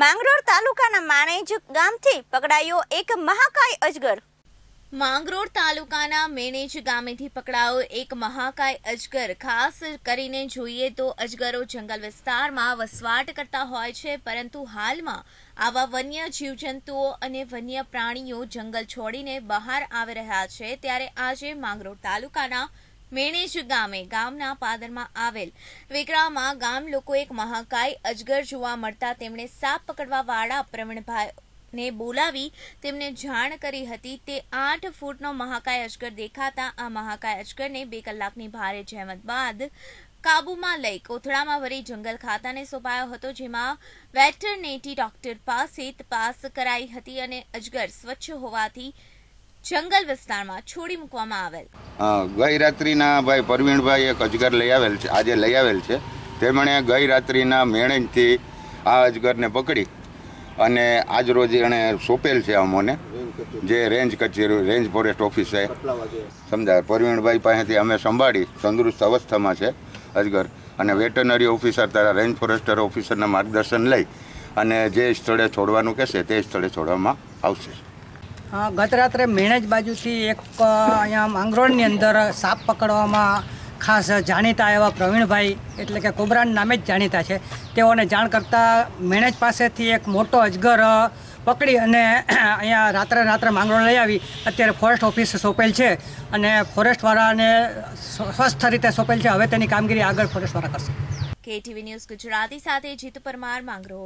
માંગરોળ તાલુકાના માણેજ ગામથી પકડાયો એક મહાકાય અજગર માંગરોળ તાલુકાના મેનેજ ગામેથી પકડાયો એક મહાકાય અજગર ખાસ કરીને જોઈએ તો અજગરો જંગલ વિસ્તારમાં વસવાટ કરતા હોય છે પરંતુ હાલમાં આવા વન્ય જીવજંતુઓ અને વન્ય પ્રાણીઓ જંગલ છોડીને બહાર આવી રહ્યા છે ત્યારે આજે માંગરોળ તાલુકાના મેણેજ ગામે ગામના પાદરમાં આવેલ વિકરામાં ગામ લોકો એક મહાકાય અજગર જોવા મળતા તેમણે સાપ પકડવા વાળા પ્રવીણભાઈને બોલાવી તેમને જાણ કરી હતી તે આઠ ફૂટનો મહાકાય અજગર દેખાતા આ મહાકાય અજગરને બે કલાકની ભારે જહેમત બાદ કાબુમાં લઈ કોથળામાં વળી જંગલ ખાતાને સોંપાયો હતો જેમાં વેટરનેટી ડોક્ટર પાસે તપાસ કરાઈ હતી અને અજગર સ્વચ્છ હોવાથી જંગલ વિસ્તારમાં છોડી મૂકવામાં આવેલ ગઈ રાત્રિના ભાઈ પરવીણભાઈ એક અજગર લઈ આવેલ છે આજે લઈ આવેલ છે તેમણે ગઈ રાત્રિના મેળેજથી આ અજગરને પકડી અને આજ રોજ એણે સોંપેલ છે અમોને જે રેન્જ કચેરી રેન્જ ફોરેસ્ટ ઓફિસ છે સમજાય પરવીણભાઈ પાસેથી અમે સંભાળી તંદુરસ્ત અવસ્થામાં છે અજગર અને વેટરનરી ઓફિસર તારા રેન્જ ફોરેસ્ટર ઓફિસરના માર્ગદર્શન લઈ અને જે સ્થળે છોડવાનું કહેશે તે સ્થળે છોડવામાં આવશે ગત રાત્રે મેણેજ બાજુથી એક અહીંયા માંગરોળની અંદર સાપ પકડવામાં ખાસ જાણીતા એવા પ્રવીણભાઈ એટલે કે કોબરાન નામે જ જાણીતા છે તેઓને જાણ કરતાં મેણેજ પાસેથી એક મોટો અજગર પકડી અને અહીંયા રાત્રે રાત્રે માંગરોળ લઈ આવી અત્યારે ફોરેસ્ટ ઓફિસ સોંપેલ છે અને ફોરેસ્ટવાળાને સ્વસ્થ રીતે સોંપેલ છે હવે તેની કામગીરી આગળ ફોરેસ્ટવાળા કરશે કેટીવી ન્યૂઝ ગુજરાતી સાથે જીત પરમાર માંગરોળ